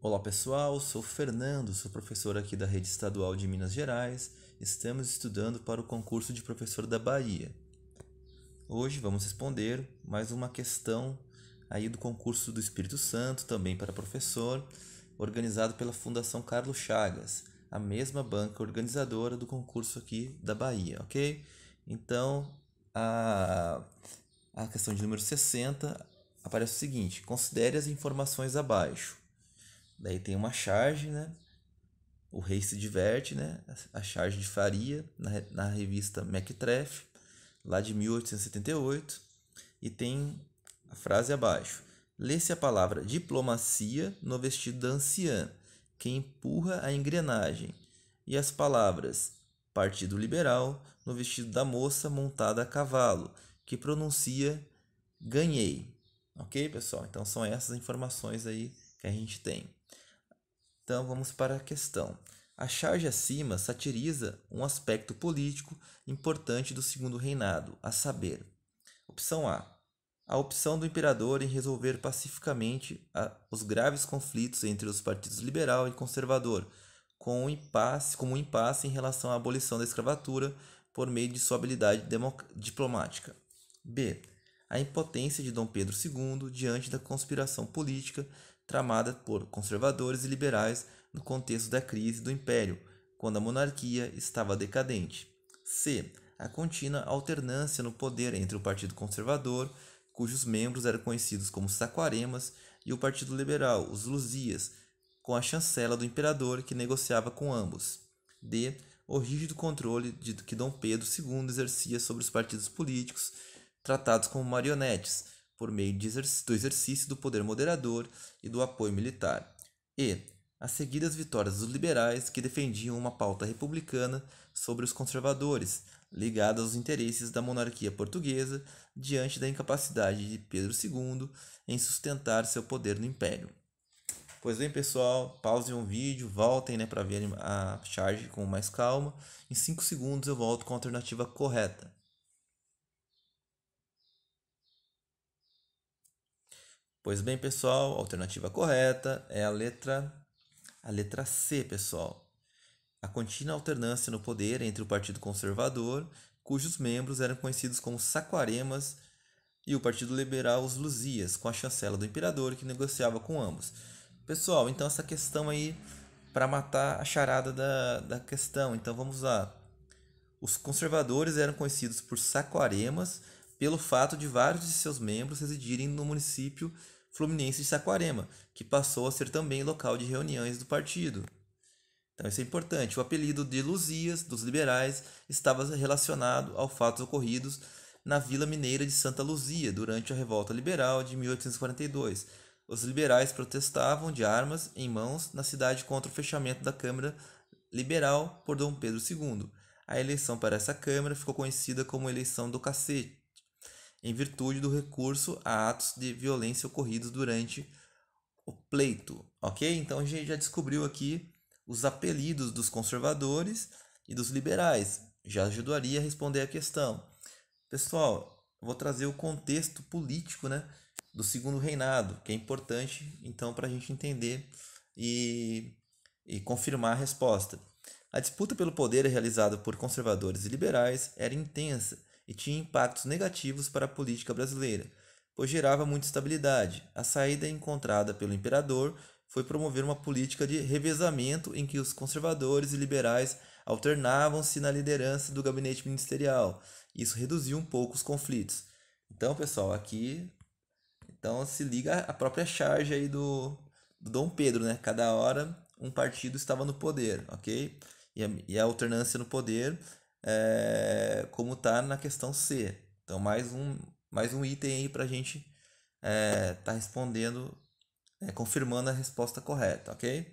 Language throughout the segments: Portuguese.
Olá pessoal, sou Fernando, sou professor aqui da Rede Estadual de Minas Gerais. Estamos estudando para o concurso de professor da Bahia. Hoje vamos responder mais uma questão aí do concurso do Espírito Santo, também para professor, organizado pela Fundação Carlos Chagas, a mesma banca organizadora do concurso aqui da Bahia, ok? Então, a, a questão de número 60 aparece o seguinte: considere as informações abaixo. Daí tem uma charge, né? O rei se diverte, né? A charge de Faria na, na revista Mactreff, lá de 1878, e tem a frase abaixo. Lê-se a palavra diplomacia no vestido da anciã, que empurra a engrenagem, e as palavras Partido Liberal no vestido da moça montada a cavalo, que pronuncia ganhei. Ok, pessoal? Então são essas informações aí que a gente tem. Então vamos para a questão. A charge acima satiriza um aspecto político importante do segundo reinado, a saber, opção A, a opção do imperador em resolver pacificamente os graves conflitos entre os partidos liberal e conservador, com um impasse, como um impasse em relação à abolição da escravatura por meio de sua habilidade diplomática. B. A impotência de Dom Pedro II diante da conspiração política tramada por conservadores e liberais no contexto da crise do Império, quando a monarquia estava decadente. C. A contínua alternância no poder entre o Partido Conservador, cujos membros eram conhecidos como Saquaremas, e o Partido Liberal, os Luzias, com a chancela do imperador que negociava com ambos. D. O rígido controle de que Dom Pedro II exercia sobre os partidos políticos, tratados como marionetes, por meio do exercício do poder moderador e do apoio militar, e, a seguir, as vitórias dos liberais que defendiam uma pauta republicana sobre os conservadores, ligada aos interesses da monarquia portuguesa diante da incapacidade de Pedro II em sustentar seu poder no império. Pois bem, pessoal, pausem o vídeo, voltem né, para ver a charge com mais calma. Em 5 segundos eu volto com a alternativa correta. Pois bem, pessoal, a alternativa correta é a letra a letra C, pessoal. A contínua alternância no poder entre o Partido Conservador, cujos membros eram conhecidos como saquaremas, e o Partido Liberal, os Luzias, com a chancela do imperador que negociava com ambos. Pessoal, então essa questão aí para matar a charada da, da questão. Então vamos lá. Os conservadores eram conhecidos por saquaremas, pelo fato de vários de seus membros residirem no município fluminense de Saquarema, que passou a ser também local de reuniões do partido. Então isso é importante. O apelido de Luzias dos liberais estava relacionado aos fatos ocorridos na Vila Mineira de Santa Luzia durante a Revolta Liberal de 1842. Os liberais protestavam de armas em mãos na cidade contra o fechamento da Câmara Liberal por Dom Pedro II. A eleição para essa Câmara ficou conhecida como eleição do cacete, em virtude do recurso a atos de violência ocorridos durante o pleito, ok? Então a gente já descobriu aqui os apelidos dos conservadores e dos liberais, já ajudaria a responder a questão. Pessoal, vou trazer o contexto político, né, do segundo reinado, que é importante então para a gente entender e, e confirmar a resposta. A disputa pelo poder realizada por conservadores e liberais era intensa e tinha impactos negativos para a política brasileira, pois gerava muita instabilidade A saída encontrada pelo imperador foi promover uma política de revezamento em que os conservadores e liberais alternavam-se na liderança do gabinete ministerial. Isso reduziu um pouco os conflitos. Então, pessoal, aqui então se liga a própria charge aí do, do Dom Pedro, né? Cada hora um partido estava no poder, ok? E a, e a alternância no poder é, como está na questão C. Então, mais um, mais um item aí para a gente estar é, tá respondendo, é, confirmando a resposta correta, ok?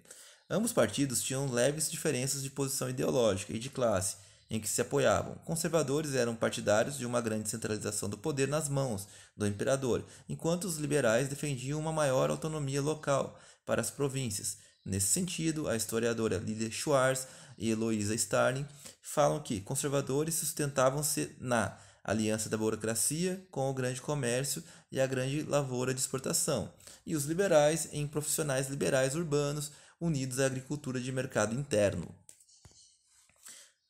Ambos partidos tinham leves diferenças de posição ideológica e de classe em que se apoiavam. Conservadores eram partidários de uma grande centralização do poder nas mãos do imperador, enquanto os liberais defendiam uma maior autonomia local para as províncias, Nesse sentido, a historiadora Lilia Schwartz e Eloisa Starling falam que conservadores sustentavam-se na aliança da burocracia com o grande comércio e a grande lavoura de exportação, e os liberais em profissionais liberais urbanos unidos à agricultura de mercado interno.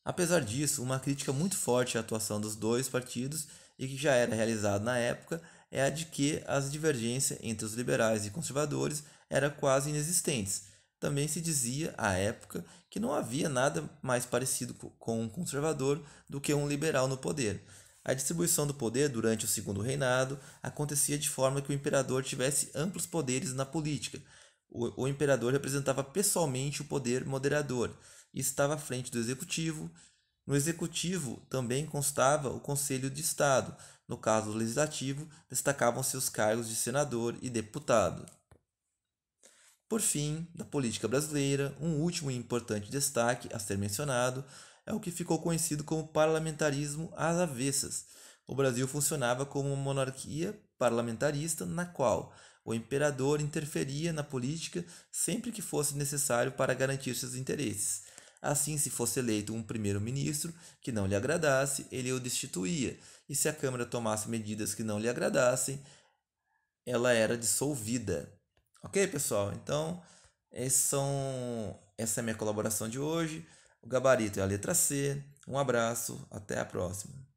Apesar disso, uma crítica muito forte à atuação dos dois partidos e que já era realizada na época é a de que as divergências entre os liberais e conservadores eram quase inexistentes também se dizia à época que não havia nada mais parecido com um conservador do que um liberal no poder. A distribuição do poder durante o segundo reinado acontecia de forma que o imperador tivesse amplos poderes na política. O, o imperador representava pessoalmente o poder moderador e estava à frente do executivo. No executivo também constava o Conselho de Estado. No caso do legislativo, destacavam-se os cargos de senador e deputado. Por fim, da política brasileira, um último e importante destaque a ser mencionado é o que ficou conhecido como parlamentarismo às avessas. O Brasil funcionava como uma monarquia parlamentarista na qual o imperador interferia na política sempre que fosse necessário para garantir seus interesses. Assim, se fosse eleito um primeiro-ministro que não lhe agradasse, ele o destituía, e se a Câmara tomasse medidas que não lhe agradassem, ela era dissolvida. Ok, pessoal? Então, são... essa é a minha colaboração de hoje. O gabarito é a letra C. Um abraço, até a próxima.